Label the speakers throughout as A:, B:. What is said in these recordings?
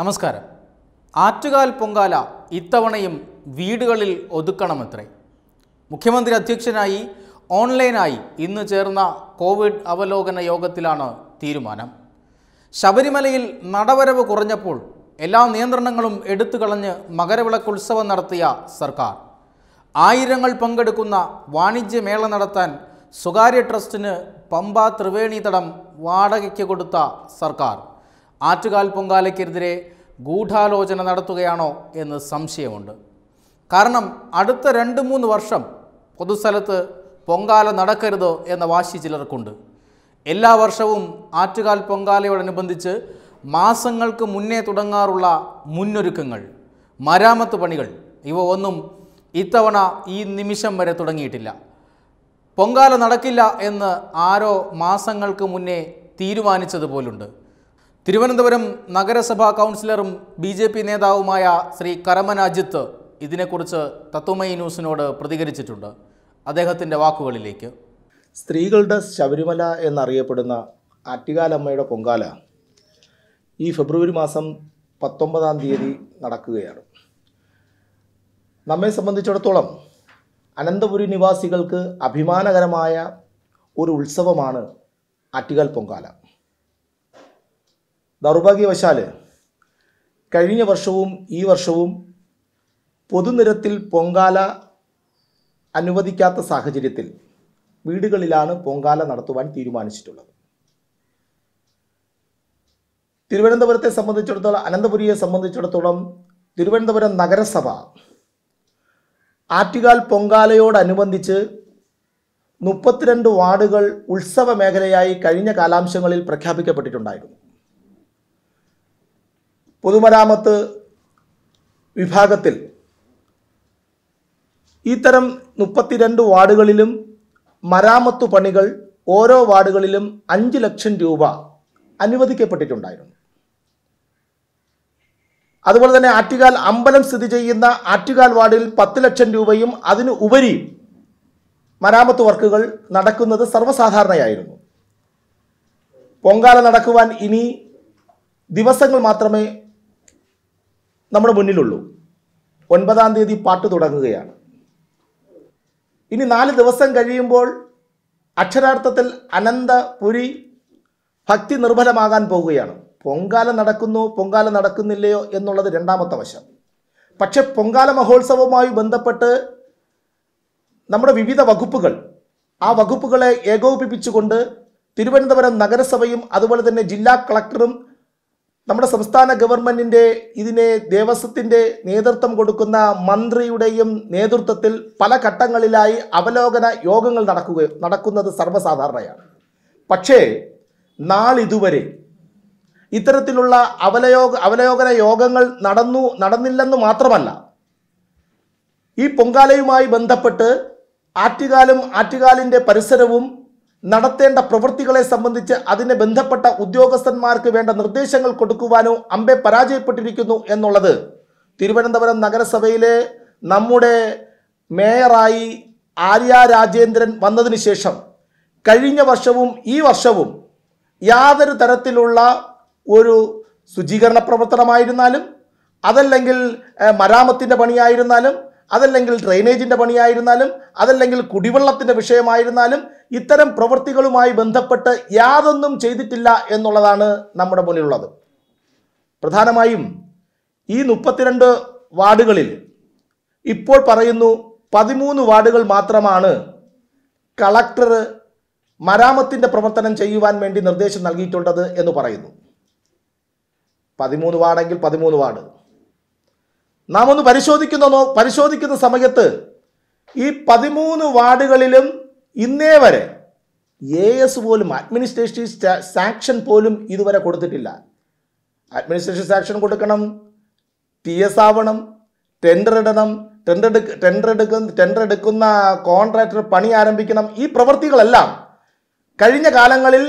A: നമസ്കാരം ആറ്റുകാൽ പൊങ്കാല ഇത്തവണയും വീടുകളിൽ ഒതുക്കണമത്രേ മുഖ്യമന്ത്രി അധ്യക്ഷനായി ഓൺലൈനായി ഇന്ന് ചേർന്ന കോവിഡ് അവലോകന യോഗത്തിലാണ് തീരുമാനം ശബരിമലയിൽ നടവരവ് കുറഞ്ഞപ്പോൾ എല്ലാ നിയന്ത്രണങ്ങളും എടുത്തു കളഞ്ഞ് മകരവിളക്ക് ഉത്സവം നടത്തിയ സർക്കാർ ആയിരങ്ങൾ പങ്കെടുക്കുന്ന വാണിജ്യമേള നടത്താൻ സ്വകാര്യ ട്രസ്റ്റിന് പമ്പ ത്രിവേണി തടം വാടകയ്ക്ക് കൊടുത്ത സർക്കാർ ആറ്റുകാൽ പൊങ്കാലയ്ക്കെതിരെ ഗൂഢാലോചന നടത്തുകയാണോ എന്ന് സംശയമുണ്ട് കാരണം അടുത്ത രണ്ട് മൂന്ന് വർഷം പൊതുസ്ഥലത്ത് പൊങ്കാല നടക്കരുത് എന്ന വാശി ചിലർക്കുണ്ട് എല്ലാ വർഷവും ആറ്റുകാൽ പൊങ്കാലയോടനുബന്ധിച്ച് മാസങ്ങൾക്ക് മുന്നേ തുടങ്ങാറുള്ള മുന്നൊരുക്കങ്ങൾ മരാമത്ത് പണികൾ ഇവ ഒന്നും ഇത്തവണ ഈ നിമിഷം വരെ തുടങ്ങിയിട്ടില്ല പൊങ്കാല നടക്കില്ല എന്ന് ആരോ മാസങ്ങൾക്ക് മുന്നേ തീരുമാനിച്ചതുപോലുണ്ട് തിരുവനന്തപുരം നഗരസഭാ കൗൺസിലറും ബി ജെ പി നേതാവുമായ ശ്രീ കരമൻ അജിത്ത് ഇതിനെക്കുറിച്ച് തത്വമയി ന്യൂസിനോട് പ്രതികരിച്ചിട്ടുണ്ട് അദ്ദേഹത്തിൻ്റെ വാക്കുകളിലേക്ക്
B: സ്ത്രീകളുടെ ശബരിമല എന്നറിയപ്പെടുന്ന ആറ്റുകാലമ്മയുടെ പൊങ്കാല ഈ ഫെബ്രുവരി മാസം പത്തൊമ്പതാം തീയതി നടക്കുകയാണ് നമ്മെ സംബന്ധിച്ചിടത്തോളം അനന്തപുരി നിവാസികൾക്ക് അഭിമാനകരമായ ഒരു ഉത്സവമാണ് ആറ്റുകാൽ പൊങ്കാല ദൗർഭാഗ്യവശാൽ കഴിഞ്ഞ വർഷവും ഈ വർഷവും പൊതുനിരത്തിൽ പൊങ്കാല അനുവദിക്കാത്ത സാഹചര്യത്തിൽ വീടുകളിലാണ് പൊങ്കാല നടത്തുവാൻ തീരുമാനിച്ചിട്ടുള്ളത് തിരുവനന്തപുരത്തെ സംബന്ധിച്ചിടത്തോളം അനന്തപുരിയെ സംബന്ധിച്ചിടത്തോളം തിരുവനന്തപുരം നഗരസഭ ആറ്റുകാൽ പൊങ്കാലയോടനുബന്ധിച്ച് മുപ്പത്തിരണ്ട് വാർഡുകൾ ഉത്സവ മേഖലയായി കഴിഞ്ഞ കാലാംശങ്ങളിൽ പ്രഖ്യാപിക്കപ്പെട്ടിട്ടുണ്ടായിരുന്നു പൊതുമരാമത്ത് വിഭാഗത്തിൽ ഇത്തരം മുപ്പത്തിരണ്ട് വാർഡുകളിലും മരാമത്തു പണികൾ ഓരോ വാർഡുകളിലും അഞ്ച് ലക്ഷം രൂപ അനുവദിക്കപ്പെട്ടിട്ടുണ്ടായിരുന്നു അതുപോലെ തന്നെ ആറ്റുകാൽ അമ്പലം സ്ഥിതി ചെയ്യുന്ന ആറ്റുകാൽ വാർഡിൽ പത്ത് ലക്ഷം രൂപയും അതിന് ഉപരി മരാമത്ത് വർക്കുകൾ നടക്കുന്നത് സർവ്വസാധാരണയായിരുന്നു പൊങ്കാല നടക്കുവാൻ ഇനി ദിവസങ്ങൾ മാത്രമേ നമ്മുടെ മുന്നിലുള്ളൂ ഒൻപതാം തീയതി പാട്ട് തുടങ്ങുകയാണ് ഇനി നാല് ദിവസം കഴിയുമ്പോൾ അക്ഷരാർത്ഥത്തിൽ അനന്തപുരി ഭക്തി നിർഭലമാകാൻ പോവുകയാണ് പൊങ്കാല നടക്കുന്നു പൊങ്കാല നടക്കുന്നില്ലയോ എന്നുള്ളത് രണ്ടാമത്തെ വശം പക്ഷെ പൊങ്കാല മഹോത്സവവുമായി ബന്ധപ്പെട്ട് നമ്മുടെ വിവിധ വകുപ്പുകൾ ആ വകുപ്പുകളെ ഏകോപിപ്പിച്ചുകൊണ്ട് തിരുവനന്തപുരം നഗരസഭയും അതുപോലെ തന്നെ ജില്ലാ കളക്ടറും നമ്മുടെ സംസ്ഥാന ഗവൺമെൻറ്റിൻ്റെ ഇതിനെ ദേവസ്വത്തിൻ്റെ നേതൃത്വം കൊടുക്കുന്ന മന്ത്രിയുടെയും നേതൃത്വത്തിൽ പല ഘട്ടങ്ങളിലായി അവലോകന യോഗങ്ങൾ നടക്കുക നടക്കുന്നത് സർവ്വസാധാരണയാണ് പക്ഷേ നാളിതുവരെ ഇത്തരത്തിലുള്ള അവലയോഗ അവലോകന യോഗങ്ങൾ നടന്നു നടന്നില്ലെന്ന് മാത്രമല്ല ഈ പൊങ്കാലയുമായി ബന്ധപ്പെട്ട് ആറ്റുകാലും ആറ്റുകാലിൻ്റെ പരിസരവും നടത്തേണ്ട പ്രവൃത്തികളെ സംബന്ധിച്ച് അതിനെ ബന്ധപ്പെട്ട ഉദ്യോഗസ്ഥന്മാർക്ക് വേണ്ട നിർദ്ദേശങ്ങൾ കൊടുക്കുവാനോ അമ്പെ പരാജയപ്പെട്ടിരിക്കുന്നു എന്നുള്ളത് തിരുവനന്തപുരം നഗരസഭയിലെ നമ്മുടെ മേയറായി ആര്യ രാജേന്ദ്രൻ വന്നതിന് ശേഷം കഴിഞ്ഞ വർഷവും ഈ വർഷവും യാതൊരു തരത്തിലുള്ള ഒരു ശുചീകരണ പ്രവർത്തനമായിരുന്നാലും അതല്ലെങ്കിൽ മരാമത്തിൻ്റെ പണിയായിരുന്നാലും അതല്ലെങ്കിൽ ഡ്രെയിനേജിൻ്റെ പണിയായിരുന്നാലും അതല്ലെങ്കിൽ കുടിവെള്ളത്തിൻ്റെ വിഷയമായിരുന്നാലും ഇത്തരം പ്രവൃത്തികളുമായി ബന്ധപ്പെട്ട് യാതൊന്നും ചെയ്തിട്ടില്ല എന്നുള്ളതാണ് നമ്മുടെ മുന്നിലുള്ളത് പ്രധാനമായും ഈ മുപ്പത്തിരണ്ട് വാർഡുകളിൽ ഇപ്പോൾ പറയുന്നു പതിമൂന്ന് വാർഡുകൾ മാത്രമാണ് കളക്ടർ മരാമത്തിൻ്റെ പ്രവർത്തനം ചെയ്യുവാൻ വേണ്ടി നിർദ്ദേശം നൽകിയിട്ടുള്ളത് എന്ന് പറയുന്നു പതിമൂന്ന് വാർഡെങ്കിൽ പതിമൂന്ന് വാർഡ് നാം ഒന്ന് പരിശോധിക്കുന്ന പരിശോധിക്കുന്ന സമയത്ത് ഈ പതിമൂന്ന് വാർഡുകളിലും ഇന്നേ വരെ എ എസ് പോലും അഡ്മിനിസ്ട്രേറ്റീവ് സാക്ഷൻ പോലും ഇതുവരെ കൊടുത്തിട്ടില്ല അഡ്മിനിസ്ട്രേഷൻ സാക്ഷൻ കൊടുക്കണം ടി എസ് ആവണം ടെൻഡർ ഇടണം ടെൻഡർ എടുക്ക ടെൻഡർ എടുക്കുന്ന ടെൻഡർ എടുക്കുന്ന കോൺട്രാക്ടർ പണി ആരംഭിക്കണം ഈ പ്രവൃത്തികളെല്ലാം കഴിഞ്ഞ കാലങ്ങളിൽ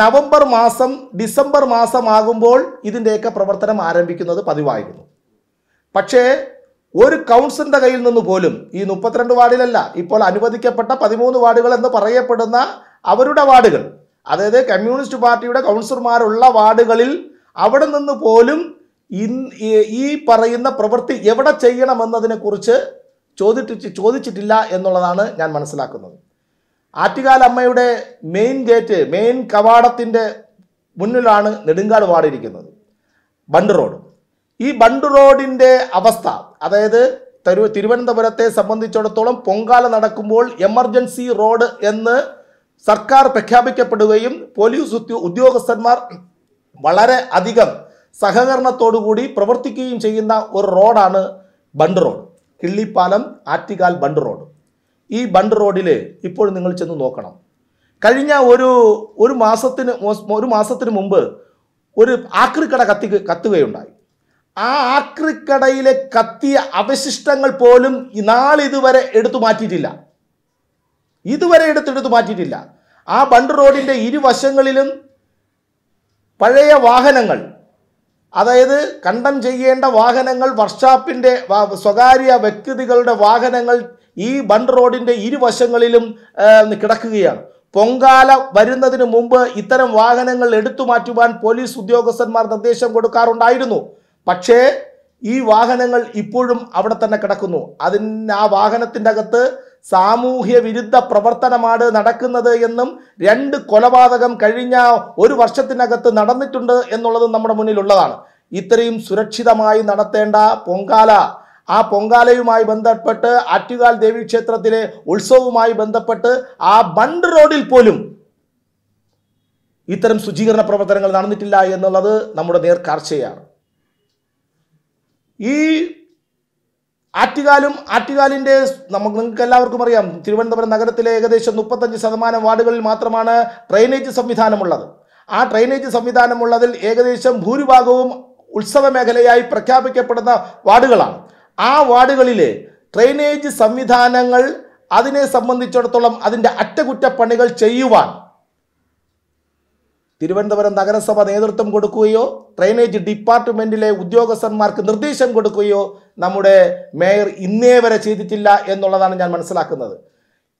B: നവംബർ മാസം ഡിസംബർ മാസമാകുമ്പോൾ ഇതിൻ്റെയൊക്കെ പ്രവർത്തനം ആരംഭിക്കുന്നത് പതിവായിരുന്നു പക്ഷേ ഒരു കൗൺസിലിൻ്റെ കയ്യിൽ നിന്ന് പോലും ഈ മുപ്പത്തിരണ്ട് വാർഡിലല്ല ഇപ്പോൾ അനുവദിക്കപ്പെട്ട പതിമൂന്ന് വാർഡുകൾ എന്ന് പറയപ്പെടുന്ന അവരുടെ വാർഡുകൾ അതായത് കമ്മ്യൂണിസ്റ്റ് പാർട്ടിയുടെ കൗൺസിലർമാരുള്ള വാർഡുകളിൽ അവിടെ നിന്ന് പോലും ഈ പറയുന്ന പ്രവൃത്തി എവിടെ ചെയ്യണമെന്നതിനെക്കുറിച്ച് ചോദിച്ചിട്ട് ചോദിച്ചിട്ടില്ല എന്നുള്ളതാണ് ഞാൻ മനസ്സിലാക്കുന്നത് ആറ്റുകാലമ്മയുടെ അമ്മയുടെ മെയിൻ ഗേറ്റ് മെയിൻ കവാടത്തിൻ്റെ മുന്നിലാണ് നെടുങ്കാട് വാർഡ് ഇരിക്കുന്നത് ബണ്ട് റോഡ് ഈ ബണ്ട് റോഡിൻ്റെ അവസ്ഥ അതായത് തരു തിരുവനന്തപുരത്തെ സംബന്ധിച്ചിടത്തോളം പൊങ്കാല നടക്കുമ്പോൾ എമർജൻസി റോഡ് എന്ന് സർക്കാർ പ്രഖ്യാപിക്കപ്പെടുകയും പോലീസ് ഉദ്യോഗസ്ഥന്മാർ വളരെ അധികം സഹകരണത്തോടുകൂടി പ്രവർത്തിക്കുകയും ചെയ്യുന്ന ഒരു റോഡാണ് ബണ്ട് റോഡ് കിള്ളിപ്പാലം ആറ്റിക്കാൽ ബണ്ട് റോഡ് ഈ ബണ്ട് റോഡിൽ ഇപ്പോൾ നിങ്ങൾ ചെന്ന് നോക്കണം കഴിഞ്ഞ ഒരു ഒരു മാസത്തിന് ഒരു മാസത്തിന് മുമ്പ് ഒരു ആക്രിക്കട കത്തി കത്തുകയുണ്ടായി ആ ആക്രിക്കടയിലെ കത്തിയ അവശിഷ്ടങ്ങൾ പോലും നാളിതുവരെ എടുത്തു മാറ്റിയിട്ടില്ല ഇതുവരെ എടുത്തെടുത്തു മാറ്റിയിട്ടില്ല ആ ബണ്ട് റോഡിൻ്റെ ഇരുവശങ്ങളിലും പഴയ വാഹനങ്ങൾ അതായത് കണ്ടം ചെയ്യേണ്ട വാഹനങ്ങൾ വർഷാപ്പിൻ്റെ സ്വകാര്യ വ്യക്തികളുടെ വാഹനങ്ങൾ ഈ ബണ്ട് റോഡിൻ്റെ ഇരുവശങ്ങളിലും കിടക്കുകയാണ് പൊങ്കാല വരുന്നതിന് മുമ്പ് ഇത്തരം വാഹനങ്ങൾ എടുത്തു മാറ്റുവാൻ പോലീസ് ഉദ്യോഗസ്ഥന്മാർ നിർദ്ദേശം കൊടുക്കാറുണ്ടായിരുന്നു പക്ഷേ ഈ വാഹനങ്ങൾ ഇപ്പോഴും അവിടെ തന്നെ കിടക്കുന്നു അതിന് ആ വാഹനത്തിൻ്റെ അകത്ത് സാമൂഹ്യ വിരുദ്ധ പ്രവർത്തനമാണ് നടക്കുന്നത് എന്നും രണ്ട് കൊലപാതകം കഴിഞ്ഞ ഒരു വർഷത്തിനകത്ത് നടന്നിട്ടുണ്ട് എന്നുള്ളത് നമ്മുടെ മുന്നിലുള്ളതാണ് ഇത്രയും സുരക്ഷിതമായി നടത്തേണ്ട പൊങ്കാല ആ പൊങ്കാലയുമായി ബന്ധപ്പെട്ട് ആറ്റുകാൽ ദേവീക്ഷേത്രത്തിലെ ഉത്സവവുമായി ബന്ധപ്പെട്ട് ആ ബണ്ട് റോഡിൽ പോലും ഇത്തരം ശുചീകരണ പ്രവർത്തനങ്ങൾ നടന്നിട്ടില്ല എന്നുള്ളത് നമ്മുടെ നേർക്കാർച്ചയാണ് ഈ ആറ്റുകാലും ആറ്റുകാലിൻ്റെ നമുക്ക് നിങ്ങൾക്ക് എല്ലാവർക്കും അറിയാം തിരുവനന്തപുരം നഗരത്തിലെ ഏകദേശം മുപ്പത്തഞ്ച് ശതമാനം വാർഡുകളിൽ മാത്രമാണ് ഡ്രെയിനേജ് സംവിധാനമുള്ളത് ആ ഡ്രെയിനേജ് സംവിധാനമുള്ളതിൽ ഏകദേശം ഭൂരിഭാഗവും ഉത്സവ മേഖലയായി പ്രഖ്യാപിക്കപ്പെടുന്ന വാർഡുകളാണ് ആ വാർഡുകളിലെ ഡ്രെയിനേജ് സംവിധാനങ്ങൾ അതിനെ സംബന്ധിച്ചിടത്തോളം അതിൻ്റെ അറ്റകുറ്റപ്പണികൾ ചെയ്യുവാൻ തിരുവനന്തപുരം നഗരസഭ നേതൃത്വം കൊടുക്കുകയോ ഡ്രൈനേജ് ഡിപ്പാർട്ട്മെൻറ്റിലെ ഉദ്യോഗസ്ഥന്മാർക്ക് നിർദ്ദേശം കൊടുക്കുകയോ നമ്മുടെ മേയർ ഇന്നേ വരെ ചെയ്തിട്ടില്ല എന്നുള്ളതാണ് ഞാൻ മനസ്സിലാക്കുന്നത്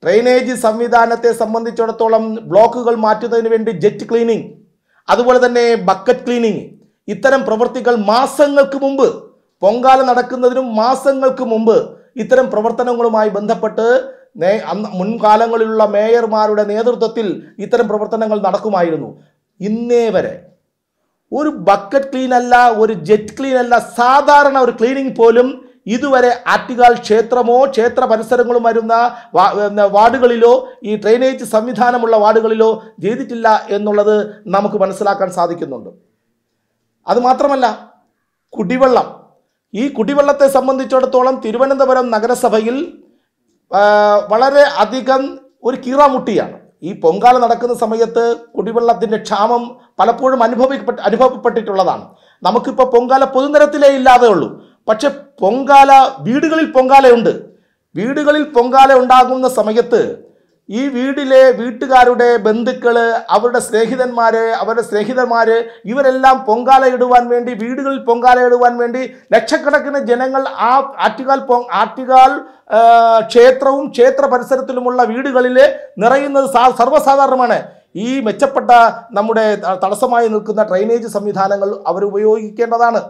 B: ഡ്രൈനേജ് സംവിധാനത്തെ സംബന്ധിച്ചിടത്തോളം ബ്ലോക്കുകൾ മാറ്റുന്നതിന് വേണ്ടി ജെറ്റ് ക്ലീനിങ് അതുപോലെ തന്നെ ബക്കറ്റ് ക്ലീനിങ് ഇത്തരം പ്രവൃത്തികൾ മാസങ്ങൾക്ക് മുമ്പ് പൊങ്കാല നടക്കുന്നതിനും മാസങ്ങൾക്ക് മുമ്പ് ഇത്തരം പ്രവർത്തനങ്ങളുമായി ബന്ധപ്പെട്ട് മുൻകാലങ്ങളിലുള്ള മേയർമാരുടെ നേതൃത്വത്തിൽ ഇത്തരം പ്രവർത്തനങ്ങൾ നടക്കുമായിരുന്നു ഇന്നേ വരെ ഒരു ബക്കറ്റ് ക്ലീൻ അല്ല ഒരു ജെറ്റ് ക്ലീൻ അല്ല സാധാരണ ഒരു ക്ലീനിങ് പോലും ഇതുവരെ ആറ്റുകാൽ ക്ഷേത്രമോ ക്ഷേത്ര പരിസരങ്ങളും വരുന്ന വാർഡുകളിലോ ഈ ഡ്രെയിനേജ് സംവിധാനമുള്ള വാർഡുകളിലോ ചെയ്തിട്ടില്ല എന്നുള്ളത് നമുക്ക് മനസ്സിലാക്കാൻ സാധിക്കുന്നുണ്ട് അതുമാത്രമല്ല കുടിവെള്ളം ഈ കുടിവെള്ളത്തെ സംബന്ധിച്ചിടത്തോളം തിരുവനന്തപുരം നഗരസഭയിൽ വളരെ അധികം ഒരു കീറാമുട്ടിയാണ് ഈ പൊങ്കാല നടക്കുന്ന സമയത്ത് കുടിവെള്ളത്തിൻ്റെ ക്ഷാമം പലപ്പോഴും അനുഭവിക്കപ്പെട്ട അനുഭവപ്പെട്ടിട്ടുള്ളതാണ് നമുക്കിപ്പോൾ പൊങ്കാല പൊതുനിരത്തിലേ ഇല്ലാതെ ഉള്ളൂ പക്ഷെ പൊങ്കാല വീടുകളിൽ പൊങ്കാലയുണ്ട് വീടുകളിൽ പൊങ്കാല ഉണ്ടാകുന്ന സമയത്ത് ഈ വീടിലെ വീട്ടുകാരുടെ ബന്ധുക്കൾ അവരുടെ സ്നേഹിതന്മാർ അവരുടെ സ്നേഹിതന്മാർ ഇവരെല്ലാം ഇടുവാൻ വേണ്ടി വീടുകളിൽ ഇടുവാൻ വേണ്ടി ലക്ഷക്കണക്കിന് ജനങ്ങൾ ആ ആറ്റുകാൽ പൊ ആറ്റുകാൽ ക്ഷേത്രവും ക്ഷേത്ര പരിസരത്തിലുമുള്ള വീടുകളിൽ നിറയുന്നത് സർവ്വസാധാരണമാണ് ഈ മെച്ചപ്പെട്ട നമ്മുടെ തടസ്സമായി നിൽക്കുന്ന ഡ്രൈനേജ് സംവിധാനങ്ങൾ അവർ ഉപയോഗിക്കേണ്ടതാണ്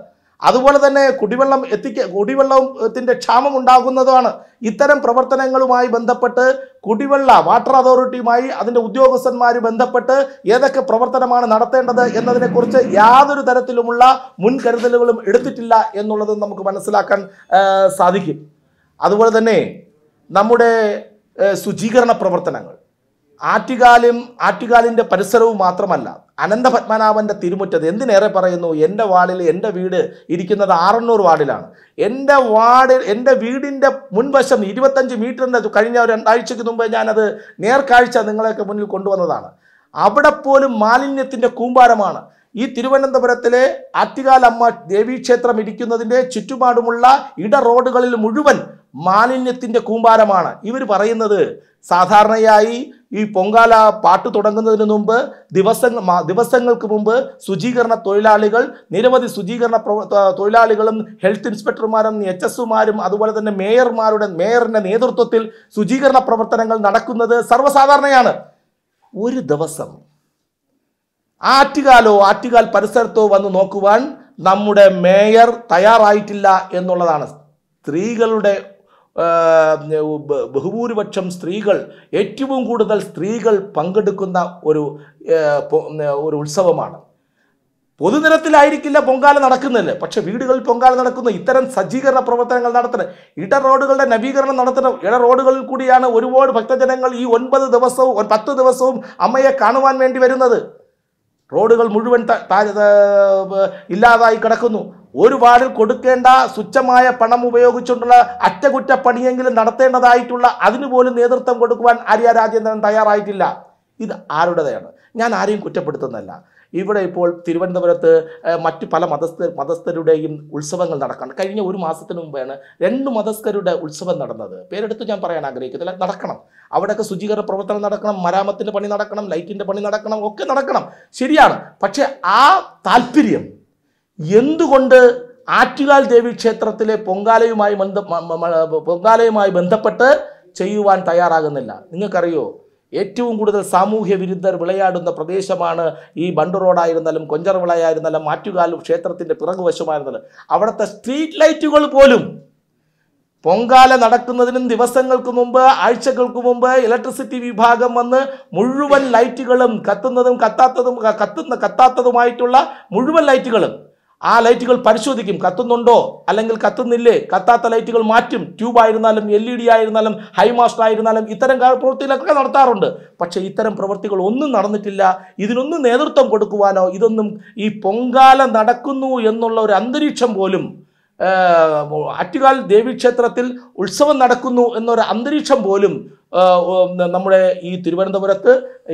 B: അതുപോലെ തന്നെ കുടിവെള്ളം എത്തിക്ക കുടിവെള്ളത്തിൻ്റെ ക്ഷാമം ഉണ്ടാകുന്നതാണ് ഇത്തരം പ്രവർത്തനങ്ങളുമായി ബന്ധപ്പെട്ട് കുടിവെള്ള വാട്ടർ അതോറിറ്റിയുമായി അതിൻ്റെ ഉദ്യോഗസ്ഥന്മാർ ബന്ധപ്പെട്ട് ഏതൊക്കെ പ്രവർത്തനമാണ് നടത്തേണ്ടത് എന്നതിനെക്കുറിച്ച് യാതൊരു തരത്തിലുമുള്ള മുൻകരുതലുകളും എടുത്തിട്ടില്ല എന്നുള്ളത് നമുക്ക് മനസ്സിലാക്കാൻ സാധിക്കും അതുപോലെ തന്നെ നമ്മുടെ ശുചീകരണ പ്രവർത്തനങ്ങൾ ആറ്റുകാലും ആറ്റുകാലിൻ്റെ പരിസരവും മാത്രമല്ല അനന്തപത്മനാഭൻ്റെ തിരുമുറ്റത്ത് എന്തിനേറെ പറയുന്നു എൻ്റെ വാർഡിൽ എൻ്റെ വീട് ഇരിക്കുന്നത് ആറുന്നൂറ് വാർഡിലാണ് എൻ്റെ വാർഡിൽ എൻ്റെ വീടിൻ്റെ മുൻവശം ഇരുപത്തഞ്ച് മീറ്ററിൻ്റെ കഴിഞ്ഞ രണ്ടാഴ്ചയ്ക്ക് മുമ്പ് ഞാനത് നേർക്കാഴ്ച നിങ്ങളെയൊക്കെ മുന്നിൽ കൊണ്ടുവന്നതാണ് അവിടെ പോലും മാലിന്യത്തിൻ്റെ കൂമ്പാരമാണ് ഈ തിരുവനന്തപുരത്തിലെ ആറ്റുകാലമ്മ ദേവീക്ഷേത്രം ഇരിക്കുന്നതിൻ്റെ ചുറ്റുപാടുമുള്ള ഇട റോഡുകളിൽ മുഴുവൻ മാലിന്യത്തിൻ്റെ കൂമ്പാരമാണ് ഇവർ പറയുന്നത് സാധാരണയായി ഈ പൊങ്കാല പാട്ട് തുടങ്ങുന്നതിന് മുമ്പ് ദിവസങ്ങൾ ദിവസങ്ങൾക്ക് മുമ്പ് ശുചീകരണ തൊഴിലാളികൾ നിരവധി ശുചീകരണ തൊഴിലാളികളും ഹെൽത്ത് ഇൻസ്പെക്ടർമാരും എച്ച് എസുമാരും അതുപോലെ തന്നെ മേയർമാരുടെ മേയറിൻ്റെ നേതൃത്വത്തിൽ ശുചീകരണ പ്രവർത്തനങ്ങൾ നടക്കുന്നത് സർവ്വസാധാരണയാണ് ഒരു ദിവസം ആറ്റുകാലോ ആറ്റുകാൽ പരിസരത്തോ വന്ന് നോക്കുവാൻ നമ്മുടെ മേയർ തയ്യാറായിട്ടില്ല എന്നുള്ളതാണ് സ്ത്രീകളുടെ ബഹുഭൂരിപക്ഷം സ്ത്രീകൾ ഏറ്റവും കൂടുതൽ സ്ത്രീകൾ പങ്കെടുക്കുന്ന ഒരു ഒരു ഉത്സവമാണ് പൊതുനിരത്തിലായിരിക്കില്ല പൊങ്കാല നടക്കുന്നില്ല പക്ഷെ വീടുകളിൽ പൊങ്കാല നടക്കുന്നു ഇത്തരം സജ്ജീകരണ പ്രവർത്തനങ്ങൾ നടത്തണം ഇട റോഡുകളുടെ നവീകരണം നടത്തണം ഇട റോഡുകളിൽ കൂടിയാണ് ഒരുപാട് ഭക്തജനങ്ങൾ ഈ ഒൻപത് ദിവസവും പത്ത് ദിവസവും അമ്മയെ കാണുവാൻ വേണ്ടി വരുന്നത് റോഡുകൾ മുഴുവൻ ഇല്ലാതായി കിടക്കുന്നു ഒരു വാർഡിൽ കൊടുക്കേണ്ട തുച്ഛമായ പണം ഉപയോഗിച്ചുകൊണ്ടുള്ള അറ്റകുറ്റപ്പണിയെങ്കിലും നടത്തേണ്ടതായിട്ടുള്ള അതിനുപോലും പോലും നേതൃത്വം കൊടുക്കുവാൻ ആര്യ രാജേന്ദ്രൻ തയ്യാറായിട്ടില്ല ഇത് ആരുടേതാണ് ഞാൻ ആരെയും കുറ്റപ്പെടുത്തുന്നതല്ല ഇവിടെ ഇപ്പോൾ തിരുവനന്തപുരത്ത് മറ്റു പല മതസ്ഥ മതസ്ഥരുടെയും ഉത്സവങ്ങൾ നടക്കണം കഴിഞ്ഞ ഒരു മാസത്തിന് മുമ്പാണ് രണ്ട് മതസ്ഥരുടെ ഉത്സവം നടന്നത് പേരെടുത്ത് ഞാൻ പറയാൻ ആഗ്രഹിക്കുന്നില്ല നടക്കണം അവിടെയൊക്കെ ശുചീകരണ പ്രവർത്തനം നടക്കണം മരാമത്തിൻ്റെ പണി നടക്കണം ലൈറ്റിൻ്റെ പണി നടക്കണം ഒക്കെ നടക്കണം ശരിയാണ് പക്ഷേ ആ താല്പര്യം എന്തുകൊണ്ട് ആറ്റുകാൽ ദേവി ക്ഷേത്രത്തിലെ പൊങ്കാലയുമായി ബന്ധ പൊങ്കാലയുമായി ബന്ധപ്പെട്ട് ചെയ്യുവാൻ തയ്യാറാകുന്നില്ല നിങ്ങൾക്കറിയോ ഏറ്റവും കൂടുതൽ സാമൂഹ്യ വിരുദ്ധർ വിളയാടുന്ന പ്രദേശമാണ് ഈ ബണ്ട് റോഡായിരുന്നാലും കൊഞ്ചർ മാറ്റുകാലും ആറ്റുകാലും ക്ഷേത്രത്തിൻ്റെ പിറകുവശമായിരുന്നാലും അവിടുത്തെ സ്ട്രീറ്റ് ലൈറ്റുകൾ പോലും പൊങ്കാല നടക്കുന്നതിനും ദിവസങ്ങൾക്ക് മുമ്പ് ആഴ്ചകൾക്ക് മുമ്പ് ഇലക്ട്രിസിറ്റി വിഭാഗം വന്ന് മുഴുവൻ ലൈറ്റുകളും കത്തുന്നതും കത്താത്തതും കത്തുന്ന കത്താത്തതുമായിട്ടുള്ള മുഴുവൻ ലൈറ്റുകളും ആ ലൈറ്റുകൾ പരിശോധിക്കും കത്തുന്നുണ്ടോ അല്ലെങ്കിൽ കത്തുന്നില്ലേ കത്താത്ത ലൈറ്റുകൾ മാറ്റും ട്യൂബ് ആയിരുന്നാലും എൽ ഇ ഡി ആയിരുന്നാലും ഹൈമാസ്റ്റർ ആയിരുന്നാലും ഇത്തരം പ്രവൃത്തികളൊക്കെ നടത്താറുണ്ട് പക്ഷേ ഇത്തരം പ്രവൃത്തികൾ ഒന്നും നടന്നിട്ടില്ല ഇതിനൊന്നും നേതൃത്വം കൊടുക്കുവാനോ ഇതൊന്നും ഈ പൊങ്കാല നടക്കുന്നു എന്നുള്ള ഒരു അന്തരീക്ഷം പോലും അറ്റുകാൽ ദേവീക്ഷേത്രത്തിൽ ഉത്സവം നടക്കുന്നു എന്നൊരു അന്തരീക്ഷം പോലും നമ്മുടെ ഈ തിരുവനന്തപുരത്ത്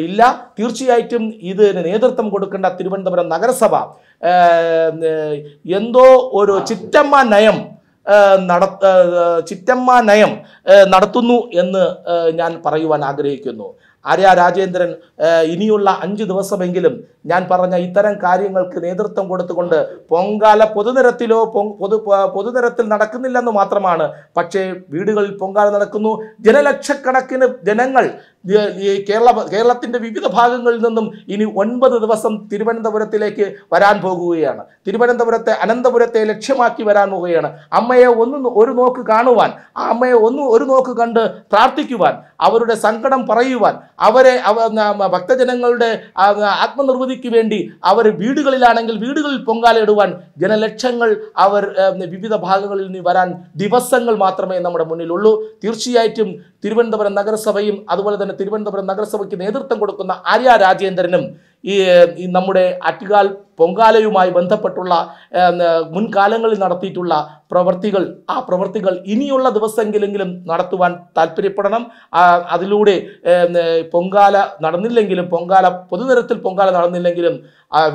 B: ഇല്ല തീർച്ചയായിട്ടും ഇതിന് നേതൃത്വം കൊടുക്കേണ്ട തിരുവനന്തപുരം നഗരസഭ എന്തോ ഒരു ചിറ്റമ്മ നയം നട ചിറ്റമ്മ നയം നടത്തുന്നു എന്ന് ഞാൻ പറയുവാൻ ആഗ്രഹിക്കുന്നു ആര്യ രാജേന്ദ്രൻ ഇനിയുള്ള അഞ്ച് ദിവസമെങ്കിലും ഞാൻ പറഞ്ഞ ഇത്തരം കാര്യങ്ങൾക്ക് നേതൃത്വം കൊടുത്തുകൊണ്ട് പൊങ്കാല പൊതുനിരത്തിലോ പൊതു പൊതുനിരത്തിൽ നടക്കുന്നില്ലെന്ന് മാത്രമാണ് പക്ഷേ വീടുകളിൽ പൊങ്കാല നടക്കുന്നു ജനലക്ഷക്കണക്കിന് ജനങ്ങൾ കേരള കേരളത്തിൻ്റെ വിവിധ ഭാഗങ്ങളിൽ നിന്നും ഇനി ഒൻപത് ദിവസം തിരുവനന്തപുരത്തിലേക്ക് വരാൻ പോകുകയാണ് തിരുവനന്തപുരത്തെ അനന്തപുരത്തെ ലക്ഷ്യമാക്കി വരാൻ പോവുകയാണ് അമ്മയെ ഒന്ന് ഒരു നോക്ക് കാണുവാൻ ആ അമ്മയെ ഒന്ന് ഒരു നോക്ക് കണ്ട് പ്രാർത്ഥിക്കുവാൻ അവരുടെ സങ്കടം പറയുവാൻ അവരെ ഭക്തജനങ്ങളുടെ ആത്മനിർവൃതിക്ക് വേണ്ടി അവർ വീടുകളിലാണെങ്കിൽ വീടുകളിൽ പൊങ്കാലയിടുവാൻ ജനലക്ഷങ്ങൾ അവർ വിവിധ ഭാഗങ്ങളിൽ നിന്ന് വരാൻ ദിവസങ്ങൾ മാത്രമേ നമ്മുടെ മുന്നിലുള്ളൂ തീർച്ചയായിട്ടും തിരുവനന്തപുരം നഗരസഭയും അതുപോലെ തന്നെ തിരുവനന്തപുരം നഗരസഭയ്ക്ക് നേതൃത്വം കൊടുക്കുന്ന ആര്യ രാജേന്ദ്രനും ഈ നമ്മുടെ അറ്റുകാൽ പൊങ്കാലയുമായി ബന്ധപ്പെട്ടുള്ള മുൻകാലങ്ങളിൽ നടത്തിയിട്ടുള്ള പ്രവർത്തികൾ ആ പ്രവർത്തികൾ ഇനിയുള്ള ദിവസമെങ്കിലെങ്കിലും നടത്തുവാൻ താല്പര്യപ്പെടണം അതിലൂടെ പൊങ്കാല നടന്നില്ലെങ്കിലും പൊങ്കാല പൊതുനിരത്തിൽ പൊങ്കാല നടന്നില്ലെങ്കിലും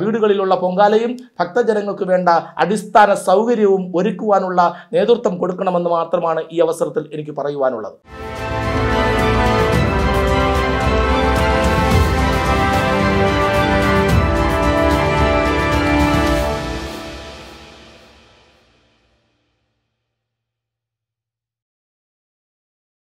B: വീടുകളിലുള്ള പൊങ്കാലയും ഭക്തജനങ്ങൾക്ക് വേണ്ട അടിസ്ഥാന സൗകര്യവും ഒരുക്കുവാനുള്ള നേതൃത്വം കൊടുക്കണമെന്ന് മാത്രമാണ് ഈ അവസരത്തിൽ എനിക്ക് പറയുവാനുള്ളത്